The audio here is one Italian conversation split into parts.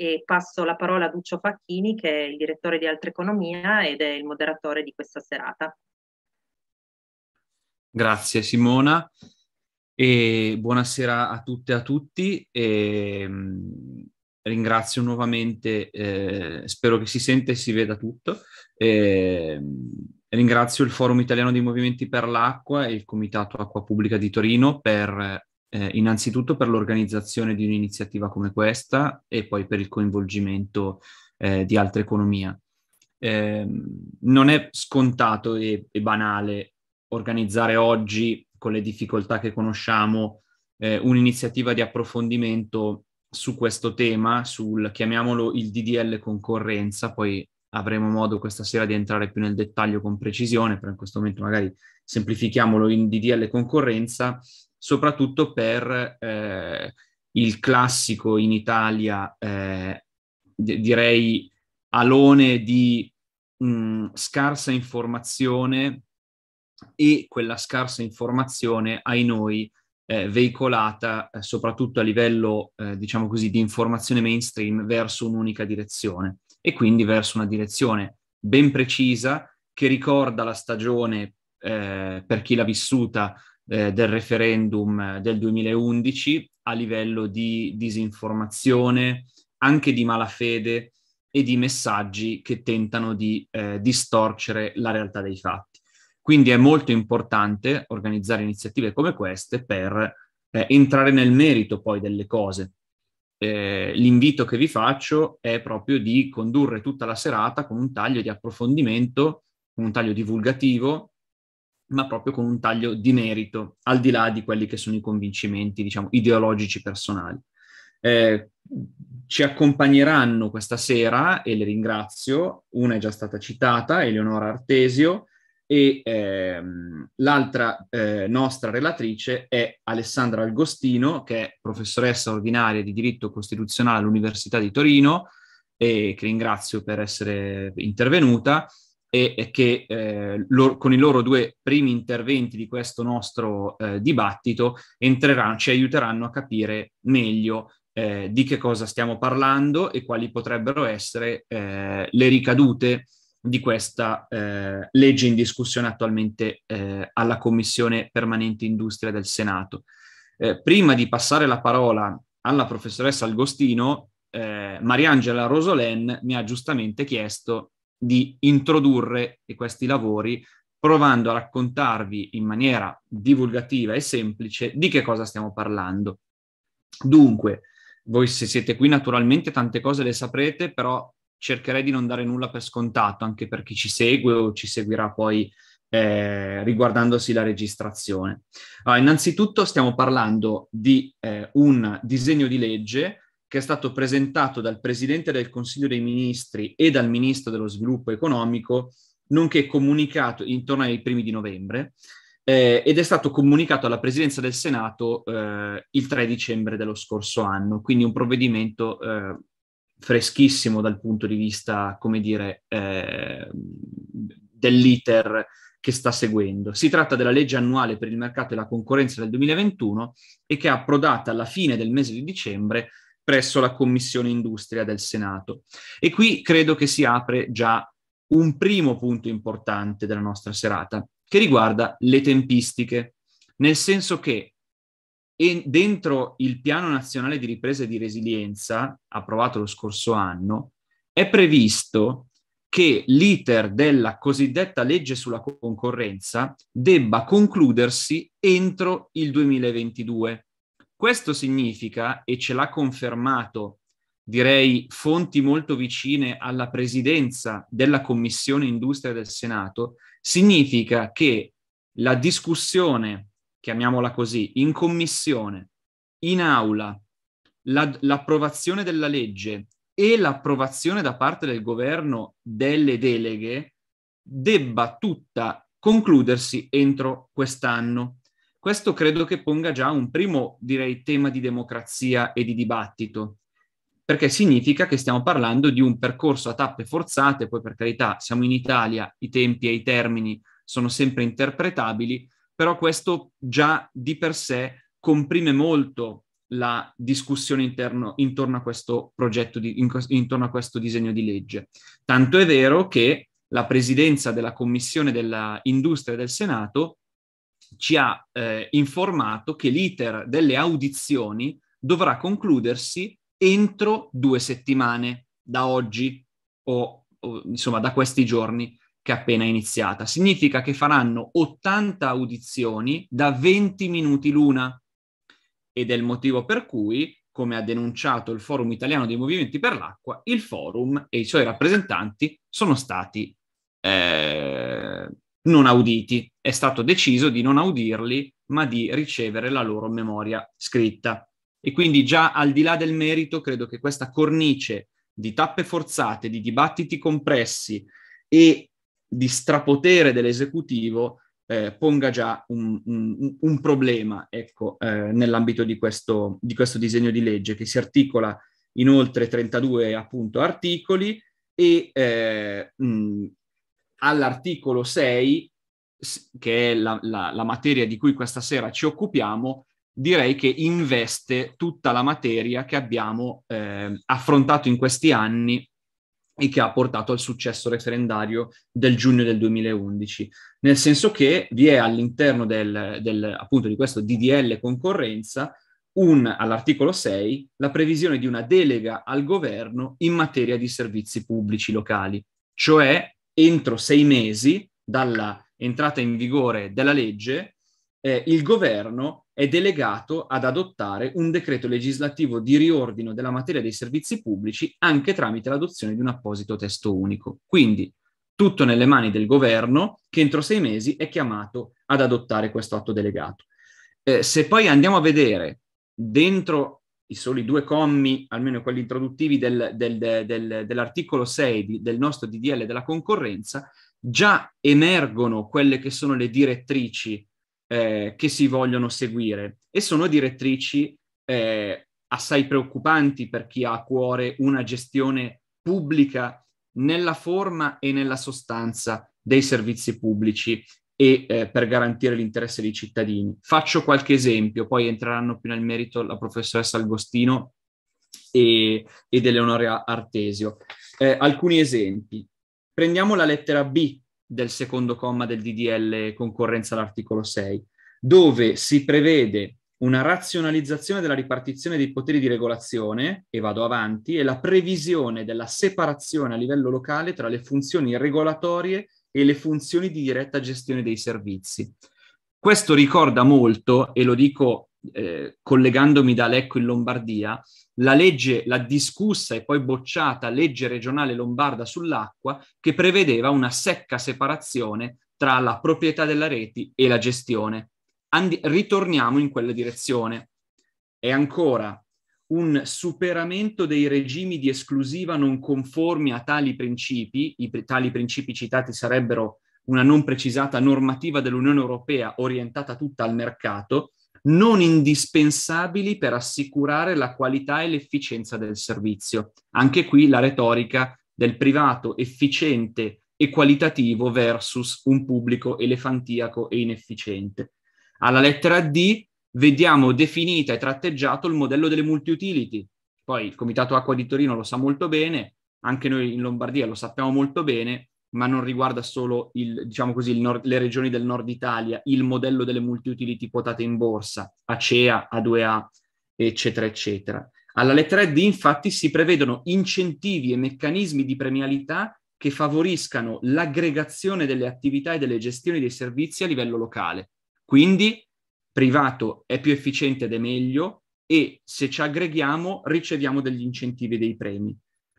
e passo la parola a Duccio Facchini che è il direttore di Altra Economia ed è il moderatore di questa serata. Grazie Simona e buonasera a tutte e a tutti. E, mh, mm, ringrazio nuovamente, eh, spero che si sente e si veda tutto. E, mm, ringrazio il Forum Italiano dei Movimenti per l'Acqua e il Comitato Acqua Pubblica di Torino per eh, innanzitutto per l'organizzazione di un'iniziativa come questa e poi per il coinvolgimento eh, di altre economie. Eh, non è scontato e, e, banale organizzare oggi, con le difficoltà che conosciamo, eh, un'iniziativa di approfondimento su questo tema, sul chiamiamolo il DDL concorrenza, poi avremo modo questa sera di entrare più nel dettaglio con precisione, però in questo momento magari semplifichiamolo in DDL concorrenza, soprattutto per eh, il classico in Italia, eh, d- direi alone di mh, mm, scarsa informazione e quella scarsa informazione ai noi eh, veicolata eh, soprattutto a livello, eh, diciamo così, di informazione mainstream verso un'unica direzione e quindi verso una direzione ben precisa che ricorda la stagione, eh, per chi l'ha vissuta, eh, del referendum eh, del 2011 a livello di disinformazione, anche di malafede e di messaggi che tentano di eh, distorcere la realtà dei fatti. Quindi è molto importante organizzare iniziative come queste per eh, entrare nel merito poi delle cose. Eh, l'invito che vi faccio è proprio di condurre tutta la serata con un taglio di approfondimento, con un taglio divulgativo, ma proprio con un taglio di merito, al di là di quelli che sono i convincimenti, diciamo, ideologici personali. Eh, ci accompagneranno questa sera, e le ringrazio, una è già stata citata, Eleonora Artesio, e ehm, l'altra eh, nostra relatrice è Alessandra Algostino, che è professoressa ordinaria di diritto costituzionale all'Università di Torino, e che ringrazio per essere intervenuta, e, che eh, loro, con i loro due primi interventi di questo nostro eh, dibattito entreranno, ci aiuteranno a capire meglio eh, di che cosa stiamo parlando e quali potrebbero essere eh, le ricadute di questa eh, legge in discussione attualmente eh, alla Commissione Permanente Industria del Senato. Eh, prima di passare la parola alla professoressa Algostino, eh, Mariangela Rosolen mi ha giustamente chiesto di introdurre questi lavori provando a raccontarvi in maniera divulgativa e semplice di che cosa stiamo parlando. Dunque, voi se siete qui naturalmente tante cose le saprete, però cercherei di non dare nulla per scontato, anche per chi ci segue o ci seguirà poi eh, riguardandosi la registrazione. Allora, ah, innanzitutto stiamo parlando di eh, un disegno di legge che è stato presentato dal Presidente del Consiglio dei Ministri e dal Ministro dello Sviluppo Economico, nonché comunicato intorno ai primi di novembre, eh, ed è stato comunicato alla Presidenza del Senato eh, il 3 dicembre dello scorso anno, quindi un provvedimento eh, freschissimo dal punto di vista, come dire, eh, dell'iter che sta seguendo. Si tratta della legge annuale per il mercato e la concorrenza del 2021 e che è approdata alla fine del mese di dicembre presso la Commissione Industria del Senato. E qui credo che si apre già un primo punto importante della nostra serata, che riguarda le tempistiche, nel senso che dentro il Piano Nazionale di Ripresa e di Resilienza, approvato lo scorso anno, è previsto che l'iter della cosiddetta legge sulla concorrenza debba concludersi entro il 2022. Questo significa, e ce l'ha confermato, direi, fonti molto vicine alla presidenza della Commissione Industria del Senato, significa che la discussione, chiamiamola così, in commissione, in aula, la, l'approvazione della legge e l'approvazione da parte del governo delle deleghe debba tutta concludersi entro quest'anno questo credo che ponga già un primo, direi, tema di democrazia e di dibattito, perché significa che stiamo parlando di un percorso a tappe forzate, poi per carità siamo in Italia, i tempi e i termini sono sempre interpretabili, però questo già di per sé comprime molto la discussione interno, intorno a questo progetto, di, in, intorno a questo disegno di legge. Tanto è vero che la presidenza della Commissione dell'Industria del Senato ci ha eh, informato che l'iter delle audizioni dovrà concludersi entro due settimane da oggi o, o insomma da questi giorni che è appena iniziata. Significa che faranno 80 audizioni da 20 minuti l'una ed è il motivo per cui, come ha denunciato il Forum Italiano dei Movimenti per l'Acqua, il forum e i suoi rappresentanti sono stati eh, non auditi. È stato deciso di non audirli, ma di ricevere la loro memoria scritta. E quindi già al di là del merito, credo che questa cornice di tappe forzate, di dibattiti compressi e di strapotere dell'esecutivo eh, ponga già un, un, un problema ecco, eh, nell'ambito di questo, di questo disegno di legge che si articola in oltre 32 appunto, articoli e eh, mh, all'articolo 6, che è la, la, la materia di cui questa sera ci occupiamo, direi che investe tutta la materia che abbiamo eh, affrontato in questi anni e che ha portato al successo referendario del giugno del 2011, nel senso che vi è all'interno del, del, appunto di questo DDL concorrenza un, all'articolo 6 la previsione di una delega al governo in materia di servizi pubblici locali, cioè entro sei mesi dalla entrata in vigore della legge, eh, il governo è delegato ad adottare un decreto legislativo di riordino della materia dei servizi pubblici anche tramite l'adozione di un apposito testo unico. Quindi tutto nelle mani del governo che entro sei mesi è chiamato ad adottare questo atto delegato. Eh, se poi andiamo a vedere dentro i soli due commi, almeno quelli introduttivi del, del, del, dell'articolo 6 di, del nostro DDL della concorrenza, già emergono quelle che sono le direttrici eh, che si vogliono seguire e sono direttrici eh, assai preoccupanti per chi ha a cuore una gestione pubblica nella forma e nella sostanza dei servizi pubblici e eh, per garantire l'interesse dei cittadini. Faccio qualche esempio, poi entreranno più nel merito la professoressa Agostino e, ed Eleonora Artesio. Eh, alcuni esempi. Prendiamo la lettera B del secondo comma del DDL concorrenza all'articolo 6, dove si prevede una razionalizzazione della ripartizione dei poteri di regolazione, e vado avanti, e la previsione della separazione a livello locale tra le funzioni regolatorie e le funzioni di diretta gestione dei servizi. Questo ricorda molto, e lo dico eh, collegandomi da Lecco in Lombardia, la legge, la discussa e poi bocciata legge regionale lombarda sull'acqua che prevedeva una secca separazione tra la proprietà della rete e la gestione. Andi- ritorniamo in quella direzione. E ancora un superamento dei regimi di esclusiva non conformi a tali principi, i tali principi citati sarebbero una non precisata normativa dell'Unione Europea orientata tutta al mercato, non indispensabili per assicurare la qualità e l'efficienza del servizio. Anche qui la retorica del privato efficiente e qualitativo versus un pubblico elefantiaco e inefficiente. Alla lettera D vediamo definita e tratteggiato il modello delle multi-utility. Poi il Comitato Acqua di Torino lo sa molto bene, anche noi in Lombardia lo sappiamo molto bene, ma non riguarda solo il, diciamo così, il nord, le regioni del nord Italia, il modello delle multi-utility quotate in borsa, ACEA, A2A, eccetera, eccetera. Alla lettera D, infatti, si prevedono incentivi e meccanismi di premialità che favoriscano l'aggregazione delle attività e delle gestioni dei servizi a livello locale. Quindi privato è più efficiente ed è meglio e se ci aggreghiamo riceviamo degli incentivi e dei premi,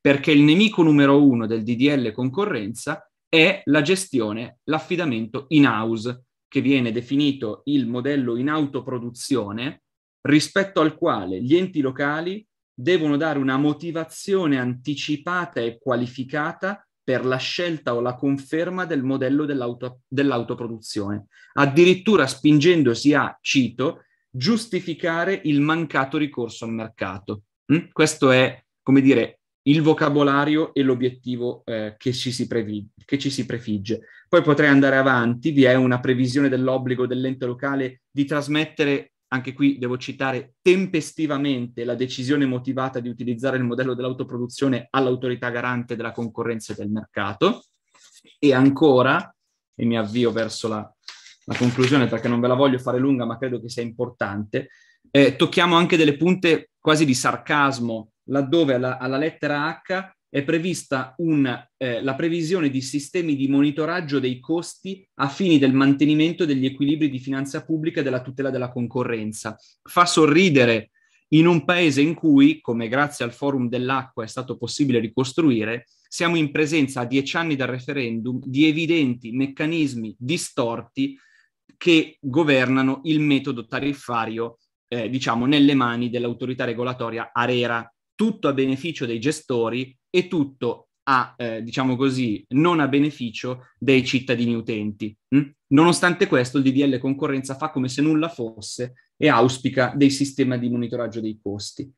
perché il nemico numero uno del DDL concorrenza è la gestione, l'affidamento in house, che viene definito il modello in autoproduzione, rispetto al quale gli enti locali devono dare una motivazione anticipata e qualificata per la scelta o la conferma del modello dell'auto, dell'autoproduzione, addirittura spingendosi a, cito, giustificare il mancato ricorso al mercato. Mm? Questo è, come dire, il vocabolario e l'obiettivo eh, che, ci si previ- che ci si prefigge. Poi potrei andare avanti, vi è una previsione dell'obbligo dell'ente locale di trasmettere anche qui devo citare tempestivamente la decisione motivata di utilizzare il modello dell'autoproduzione all'autorità garante della concorrenza e del mercato. E ancora, e mi avvio verso la, la conclusione perché non ve la voglio fare lunga, ma credo che sia importante, eh, tocchiamo anche delle punte quasi di sarcasmo, laddove alla, alla lettera H è prevista un, eh, la previsione di sistemi di monitoraggio dei costi a fini del mantenimento degli equilibri di finanza pubblica e della tutela della concorrenza. Fa sorridere in un paese in cui, come grazie al forum dell'acqua è stato possibile ricostruire, siamo in presenza a dieci anni dal referendum di evidenti meccanismi distorti che governano il metodo tariffario, eh, diciamo, nelle mani dell'autorità regolatoria Arera tutto a beneficio dei gestori e tutto a, eh, diciamo così, non a beneficio dei cittadini utenti. Mh? Hm? Nonostante questo, il DDL concorrenza fa come se nulla fosse e auspica dei sistemi di monitoraggio dei costi.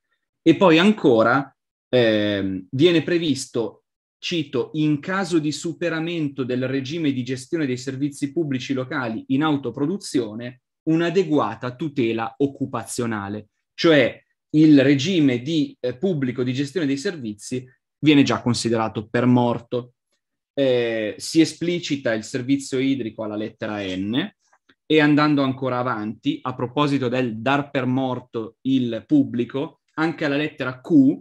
E poi ancora eh, viene previsto, cito, in caso di superamento del regime di gestione dei servizi pubblici locali in autoproduzione, un'adeguata tutela occupazionale, cioè il regime di eh, pubblico di gestione dei servizi viene già considerato per morto. Eh, si esplicita il servizio idrico alla lettera N e andando ancora avanti, a proposito del dar per morto il pubblico, anche alla lettera Q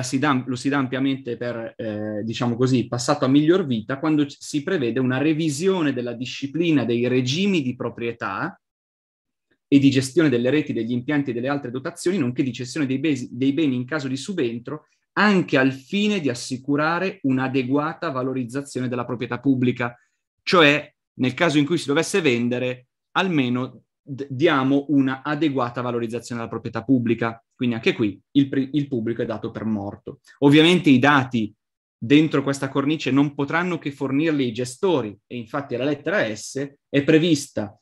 si dà, lo si dà ampiamente per, eh, diciamo così, passato a miglior vita quando si prevede una revisione della disciplina dei regimi di proprietà e di gestione delle reti, degli impianti e delle altre dotazioni, nonché di cessione dei, besi, dei beni in caso di subentro, anche al fine di assicurare un'adeguata valorizzazione della proprietà pubblica, cioè nel caso in cui si dovesse vendere, almeno d- diamo una adeguata valorizzazione della proprietà pubblica. Quindi anche qui il, pre- il pubblico è dato per morto. Ovviamente i dati dentro questa cornice non potranno che fornirli i gestori e infatti la lettera S è prevista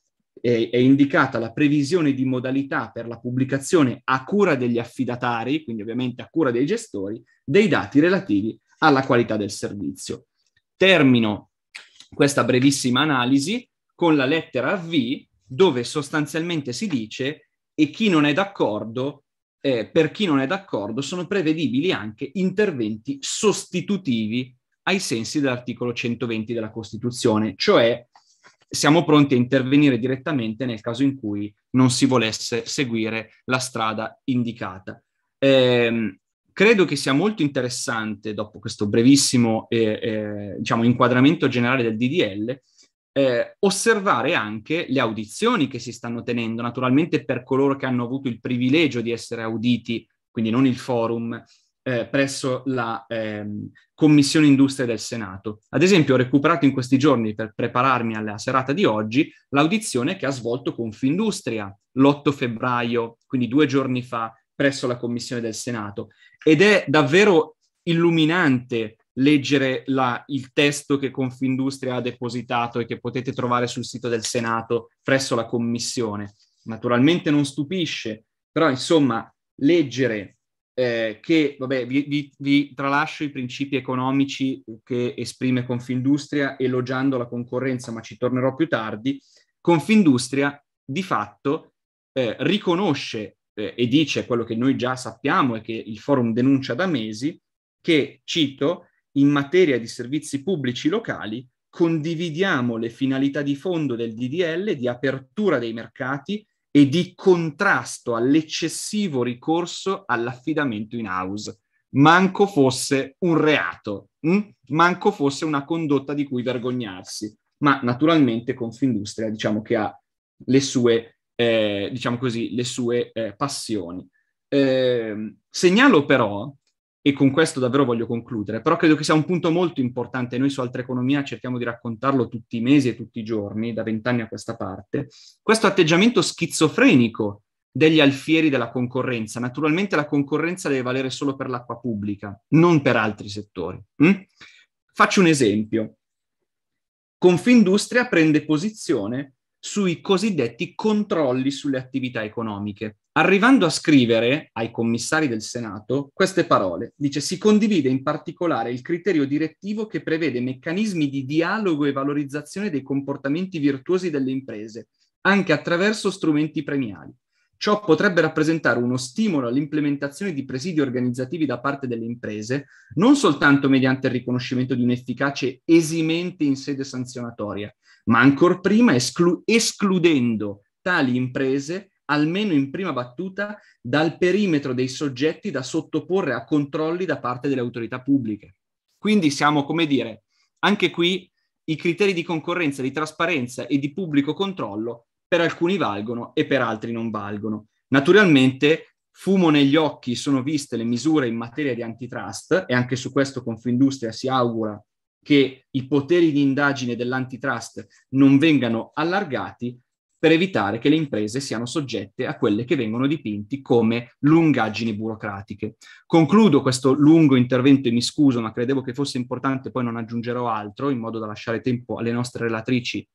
è, è, indicata la previsione di modalità per la pubblicazione a cura degli affidatari, quindi ovviamente a cura dei gestori, dei dati relativi alla qualità del servizio. Termino questa brevissima analisi con la lettera V, dove sostanzialmente si dice e chi non è d'accordo eh, per chi non è d'accordo, sono prevedibili anche interventi sostitutivi ai sensi dell'articolo 120 della Costituzione, cioè siamo pronti a intervenire direttamente nel caso in cui non si volesse seguire la strada indicata. Eh, credo che sia molto interessante, dopo questo brevissimo eh, eh, diciamo, inquadramento generale del DDL, eh, osservare anche le audizioni che si stanno tenendo, naturalmente per coloro che hanno avuto il privilegio di essere auditi, quindi non il forum, eh, presso la ehm, Commissione Industria del Senato. Ad esempio ho recuperato in questi giorni per prepararmi alla serata di oggi l'audizione che ha svolto Confindustria l'8 febbraio, quindi due giorni fa, presso la Commissione del Senato. Ed è davvero illuminante leggere la, il testo che Confindustria ha depositato e che potete trovare sul sito del Senato presso la Commissione. Naturalmente non stupisce, però insomma leggere eh, che, vabbè, vi, vi, vi, tralascio i principi economici che esprime Confindustria elogiando la concorrenza, ma ci tornerò più tardi. Confindustria di fatto eh, riconosce eh, e dice quello che noi già sappiamo e che il forum denuncia da mesi, che, cito, in materia di servizi pubblici locali condividiamo le finalità di fondo del DDL di apertura dei mercati e di contrasto all'eccessivo ricorso all'affidamento in house, manco fosse un reato, mh? Hm? manco fosse una condotta di cui vergognarsi. Ma naturalmente Confindustria diciamo che ha le sue, eh, diciamo così, le sue eh, passioni. Eh, segnalo però e con questo davvero voglio concludere, però credo che sia un punto molto importante, noi su Altra Economia cerchiamo di raccontarlo tutti i mesi e tutti i giorni, da vent'anni a questa parte, questo atteggiamento schizofrenico degli alfieri della concorrenza. Naturalmente la concorrenza deve valere solo per l'acqua pubblica, non per altri settori. Mm? Faccio un esempio. Confindustria prende posizione sui cosiddetti controlli sulle attività economiche, arrivando a scrivere ai commissari del Senato queste parole. Dice si condivide in particolare il criterio direttivo che prevede meccanismi di dialogo e valorizzazione dei comportamenti virtuosi delle imprese, anche attraverso strumenti premiali. Ciò potrebbe rappresentare uno stimolo all'implementazione di presidi organizzativi da parte delle imprese, non soltanto mediante il riconoscimento di un'efficace esimente in sede sanzionatoria, ma ancor prima esclu- escludendo tali imprese almeno in prima battuta, dal perimetro dei soggetti da sottoporre a controlli da parte delle autorità pubbliche. Quindi siamo, come dire, anche qui i criteri di concorrenza, di trasparenza e di pubblico controllo per alcuni valgono e per altri non valgono. Naturalmente, fumo negli occhi sono viste le misure in materia di antitrust e anche su questo Confindustria si augura che i poteri di indagine dell'antitrust non vengano allargati per evitare che le imprese siano soggette a quelle che vengono dipinti come lungaggini burocratiche. Concludo questo lungo intervento e mi scuso, ma credevo che fosse importante, poi non aggiungerò altro, in modo da lasciare tempo alle nostre relatrici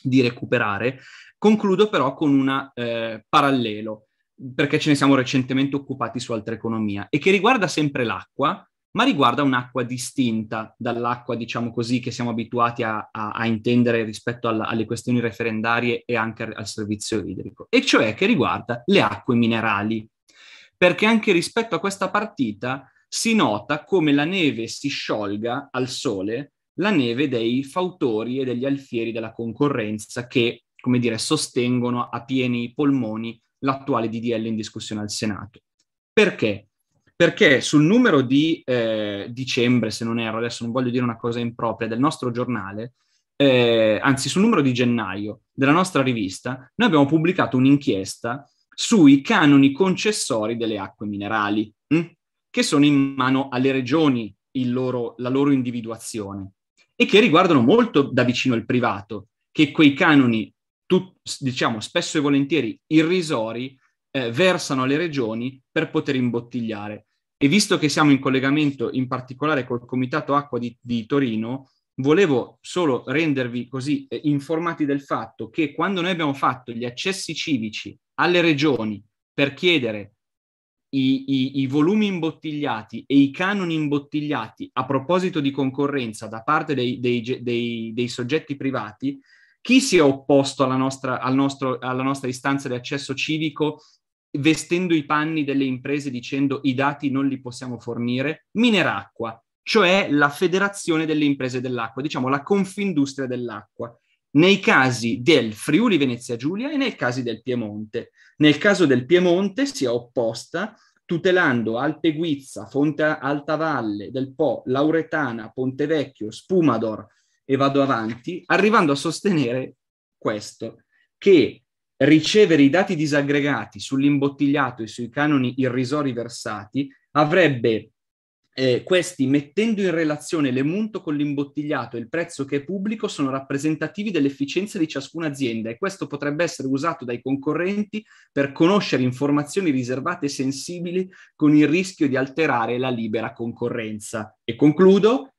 di recuperare. Concludo però con un eh, parallelo, perché ce ne siamo recentemente occupati su altra economia, e che riguarda sempre l'acqua, ma riguarda un'acqua distinta dall'acqua, diciamo così, che siamo abituati a, a, a intendere rispetto alla, alle questioni referendarie e anche al, al servizio idrico, e cioè che riguarda le acque minerali. Perché anche rispetto a questa partita si nota come la neve si sciolga al sole, la neve dei fautori e degli alfieri della concorrenza che, come dire, sostengono a pieni polmoni l'attuale DDL in discussione al Senato. Perché? perché sul numero di eh, dicembre, se non erro, adesso non voglio dire una cosa impropria, del nostro giornale, eh, anzi sul numero di gennaio della nostra rivista, noi abbiamo pubblicato un'inchiesta sui canoni concessori delle acque minerali, mh? Hm? che sono in mano alle regioni loro, la loro individuazione e che riguardano molto da vicino il privato, che quei canoni, tu, diciamo spesso e volentieri irrisori, eh, versano alle regioni per poter imbottigliare. E visto che siamo in collegamento in particolare col Comitato Acqua di, di Torino, volevo solo rendervi così eh, informati del fatto che quando noi abbiamo fatto gli accessi civici alle regioni per chiedere i, i, i, volumi imbottigliati e i canoni imbottigliati a proposito di concorrenza da parte dei, dei, dei, dei soggetti privati, chi si è opposto alla nostra, al nostro, alla nostra istanza di accesso civico vestendo i panni delle imprese dicendo i dati non li possiamo fornire, Mineracqua, cioè la federazione delle imprese dell'acqua, diciamo la confindustria dell'acqua, nei casi del Friuli Venezia Giulia e nel caso del Piemonte. Nel caso del Piemonte si è opposta tutelando Alpe Guizza, Fonte Alta Valle, del Po, Lauretana, Ponte Vecchio, Spumador e vado avanti, arrivando a sostenere questo, che ricevere i dati disaggregati sull'imbottigliato e sui canoni irrisori versati, avrebbe eh, questi, mettendo in relazione l'emunto con l'imbottigliato e il prezzo che è pubblico, sono rappresentativi dell'efficienza di ciascuna azienda e questo potrebbe essere usato dai concorrenti per conoscere informazioni riservate e sensibili con il rischio di alterare la libera concorrenza. E concludo,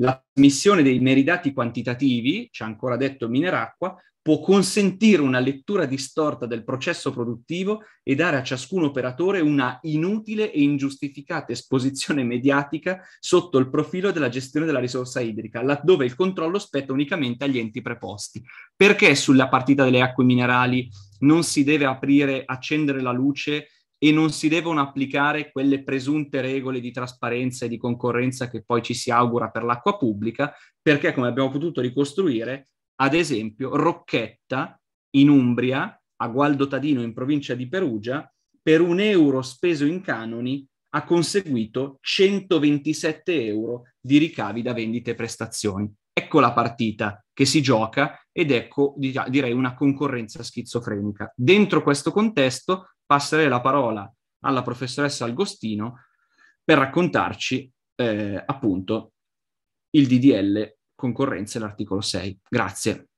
la trasmissione dei meridati quantitativi, ci ha ancora detto Mineracqua, può consentire una lettura distorta del processo produttivo e dare a ciascun operatore una inutile e ingiustificata esposizione mediatica sotto il profilo della gestione della risorsa idrica, laddove il controllo spetta unicamente agli enti preposti. Perché sulla partita delle acque minerali non si deve aprire, accendere la luce e non si devono applicare quelle presunte regole di trasparenza e di concorrenza che poi ci si augura per l'acqua pubblica, perché come abbiamo potuto ricostruire, ad esempio, Rocchetta in Umbria, a Gualdo Tadino in provincia di Perugia, per un euro speso in canoni ha conseguito 127 euro di ricavi da vendite e prestazioni. Ecco la partita che si gioca ed ecco direi una concorrenza schizofrenica. Dentro questo contesto passerei la parola alla professoressa Agostino per raccontarci eh, appunto il DDL concorrenza e l'articolo 6. Grazie.